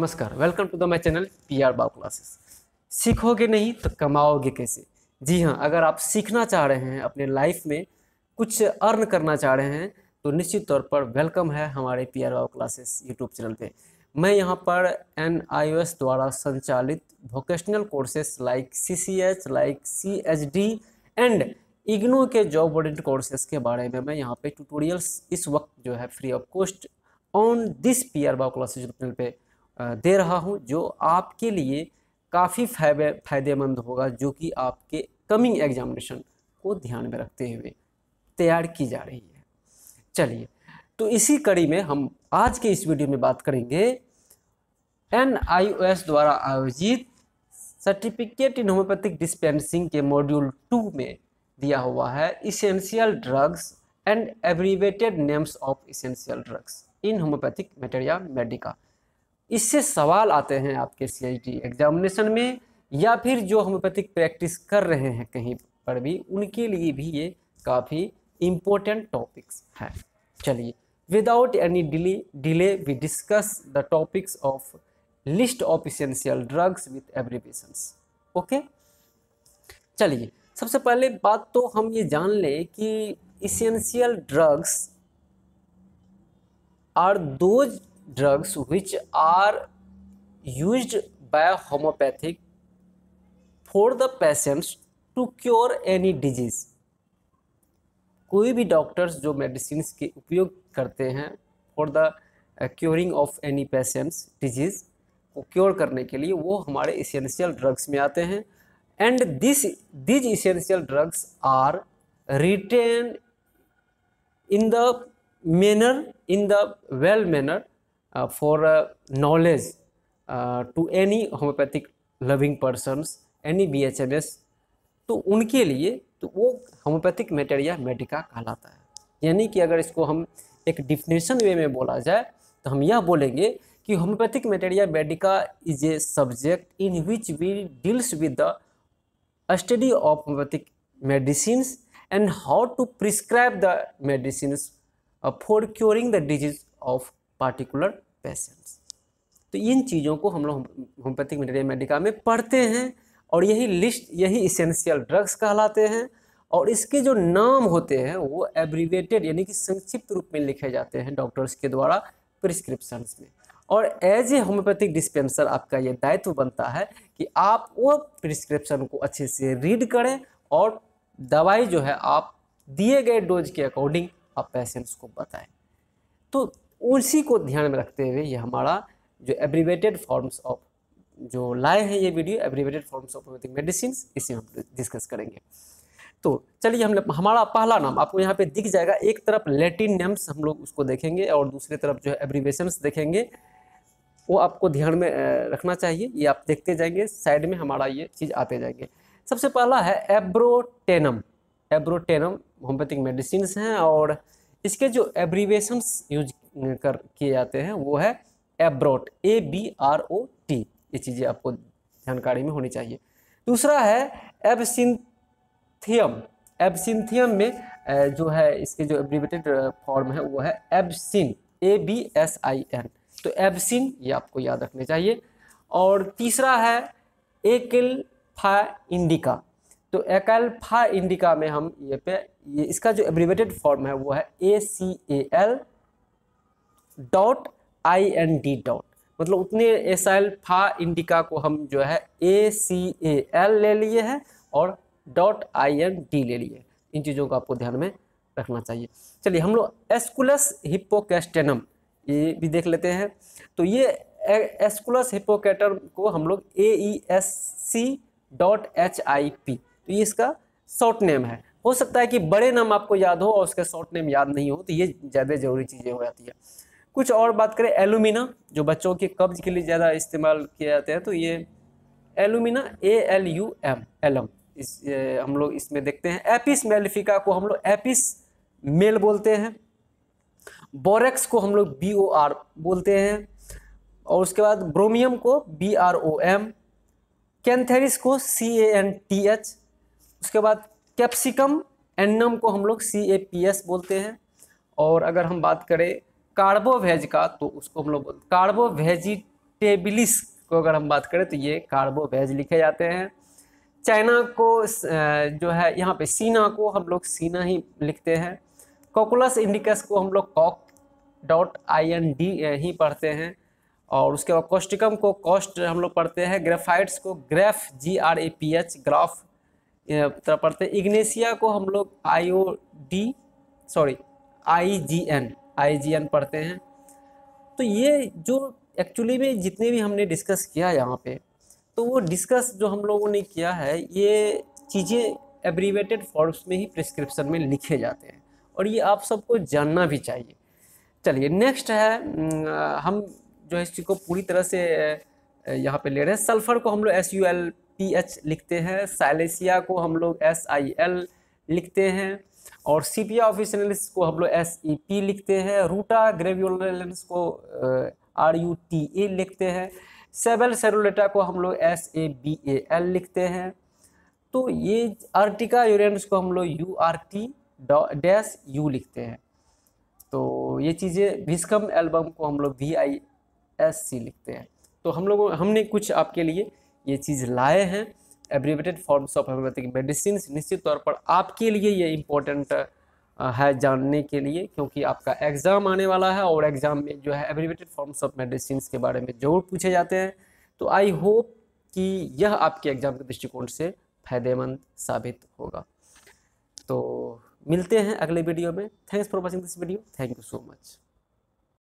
नमस्कार welcome to the my channel P R Babu classes सीखोगे नहीं तो कमाओगे कैसे जी हाँ अगर आप सीखना चाह रहे हैं अपने लाइफ में कुछ अर्न करना चाह रहे हैं तो निश्चित तौर पर वेलकम है हमारे P R Babu classes YouTube channel पे मैं यहाँ पर एन द्वारा संचालित vocational courses like C C H like C H D and IGNOU के जॉब ओरिएंटेड कोर्सेज के बारे में मैं यहाँ पे ट्यूटोरियल्स इस वक्त जो है free of cost on this P R Babu classes YouTube channel पर दे रहा हूँ जो आपके लिए काफ़ी फ़ायदेमंद होगा जो कि आपके कमिंग एग्जामिनेशन को ध्यान में रखते हुए तैयार की जा रही है चलिए तो इसी कड़ी में हम आज के इस वीडियो में बात करेंगे एन द्वारा आयोजित सर्टिफिकेट इन होम्योपैथिक डिस्पेंसिंग के मॉड्यूल टू में दिया हुआ है essential drugs and abbreviated names of essential drugs in homoeopathic materia medica इससे सवाल आते हैं आपके सी एग्जामिनेशन में या फिर जो होम्योपैथिक प्रैक्टिस कर रहे हैं कहीं पर भी उनके लिए भी ये काफ़ी इम्पोर्टेंट टॉपिक्स हैं चलिए without any delay delay we discuss the topics of list of essential drugs with abbreviations okay चलिए सबसे पहले बात तो हम ये जान लें कि essential drugs are those drugs which are used by homeopathic for the patients to cure any disease कोई भी डॉक्टर्स जो मेडिसिन के उपयोग करते हैं for the curing of any patients disease को क्योर करने के लिए वो हमारे इसेंशियल ड्रग्स में आते हैं and this these essential drugs are written in the manner in the well manner Uh, for uh, knowledge uh, to any homeopathic loving persons any BHMS तो उनके लिए तो वो होम्योपैथिक मेटेरिया मेडिका कहलाता है यानी कि अगर इसको हम एक डिफिनेशन वे में बोला जाए तो हम यह बोलेंगे कि homoeopathic materia medica is a subject in which we deals with the study of homeopathic medicine and how to prescribe the medicine for curing the disease of particular patients तो इन चीज़ों को हम लोग होम्योपैथिक मेडिका में पढ़ते हैं और यही लिस्ट यही इसेंशियल ड्रग्स कहलाते हैं और इसके जो नाम होते हैं वो एब्रीवेटेड यानी कि संक्षिप्त रूप में लिखे जाते हैं डॉक्टर्स के द्वारा प्रिस्क्रिप्शन में और एज ए होम्योपैथिक डिस्पेंसर आपका ये दायित्व बनता है कि आप वो प्रिस्क्रिप्शन को अच्छे से रीड करें और दवाई जो है आप दिए गए डोज के अकॉर्डिंग आप पेशेंट्स को बताएं तो उसी को ध्यान में रखते हुए ये हमारा जो एब्रीवेटेड फॉर्म्स ऑफ जो लाए हैं ये video abbreviated forms of homeopathic medicine इसे हम डिस्कस करेंगे तो चलिए हम हमारा पहला नाम आपको यहाँ पे दिख जाएगा एक तरफ लेटिन नेम्स हम लोग उसको देखेंगे और दूसरी तरफ जो है एब्रीवेशन देखेंगे वो आपको ध्यान में रखना चाहिए ये आप देखते जाएंगे साइड में हमारा ये चीज़ आते जाएंगे सबसे पहला है एब्रोटेनम एब्रोटेनम होम्योपैथिक मेडिसिन हैं और इसके जो एब्रीवेशन यूज कर किए जाते हैं वो है abrot A B R O T ये चीज़ें आपको जानकारी में होनी चाहिए दूसरा है एबसिंथियम एबसिंथियम में जो है इसके जो एब्रीवेटेड फॉर्म है वो है absin A B S I N तो एबसिन ये आपको याद रखने चाहिए और तीसरा है एकल्फा इंडिका तो एकल्फा इंडिका में हम ये पे ये इसका जो एब्रीवेटेड फॉर्म है वो है A C A L dot I N D dot मतलब उतने एस एल फा इंडिका को हम जो है ए सी ए एल ले लिए हैं और डॉट आई एन डी ले लिए इन चीज़ों को आपको ध्यान में रखना चाहिए चलिए हम लोग एस्कुलस हिप्पोकेस्टेनम ये भी देख लेते हैं तो ये एस्कुलस हिप्पोकेटर को हम लोग A E S C dot H I P तो ये इसका शॉर्ट नेम है हो सकता है कि बड़े नाम आपको याद हो और उसके शॉर्ट नेम याद नहीं हो तो ये ज़्यादा ज़रूरी चीज़ें हो जाती है कुछ और बात करें एलुमिना जो बच्चों के कब्ज के लिए ज़्यादा इस्तेमाल किए जाते हैं तो ये alumina A L U M alum इस हम लोग इसमें देखते हैं एपिस मेलिफिका को हम लोग एपिस मेल बोलते हैं बोरेक्स को हम लोग बी ओ आर बोलते हैं और उसके बाद ब्रोमियम को B R O M cantharis को C A N T H उसके बाद कैप्सिकम एनम को हम लोग सी ए पी एस बोलते हैं और अगर हम बात करें कार्बोवेज का तो उसको हम लोग कार्बोवेजिटेबिलिस को अगर हम बात करें तो ये कार्बोवेज लिखे जाते हैं चाइना को जो है यहाँ पे सीना को हम लोग सीना ही लिखते हैं कोकुलस इंडिकस को हम लोग cock dot I N D ही पढ़ते हैं और उसके बाद कॉस्टिकम को कॉस्ट हम लोग पढ़ते हैं ग्रेफाइट्स को graph G R A P H graph तरह पढ़ते हैं इग्नेशिया को हम लोग I O D sorry I G N I पढ़ते हैं तो ये जो एक्चुअली में जितने भी हमने डिस्कस किया यहाँ पे तो वो डिस्कस जो हम लोगों ने किया है ये चीज़ें एब्रीवेटेड फॉर्म्स में ही प्रिस्क्रिप्शन में लिखे जाते हैं और ये आप सबको जानना भी चाहिए चलिए नेक्स्ट है हम जो है इस चीज़ को पूरी तरह से यहाँ पे ले रहे हैं सल्फ़र को हम लोग S U L P H लिखते हैं साइलेसिया को हम लोग एस आई एल लिखते हैं और सी पी ऑफिस एनालिसिस को हम लोग एस ई पी लिखते हैं रूटा ग्रेव्यूलर एनालिसिस को आर यू टी ए लिखते हैं सेबल सेरोटा को हम लोग S A B A L लिखते हैं तो ये आर्टिका यूरेनस को हम लोग U R T dash U लिखते हैं तो ये चीज़ें विस्कम एल्बम को हम लोग वी आई एस सी लिखते हैं तो हम लोग हमने कुछ आपके लिए ये चीज़ लाए हैं abbreviated forms of homeopathic medicine निश्चित तौर पर आपके लिए ये इम्पोर्टेंट है जानने के लिए क्योंकि आपका एग्ज़ाम आने वाला है और एग्ज़ाम में जो है एब्रीवेटेड फॉर्म्स ऑफ मेडिसिन के बारे में ज़रूर पूछे जाते हैं तो आई होप कि यह आपके एग्ज़ाम के दृष्टिकोण से फ़ायदेमंद साबित होगा तो मिलते हैं अगले वीडियो में thanks for watching this video thank you so much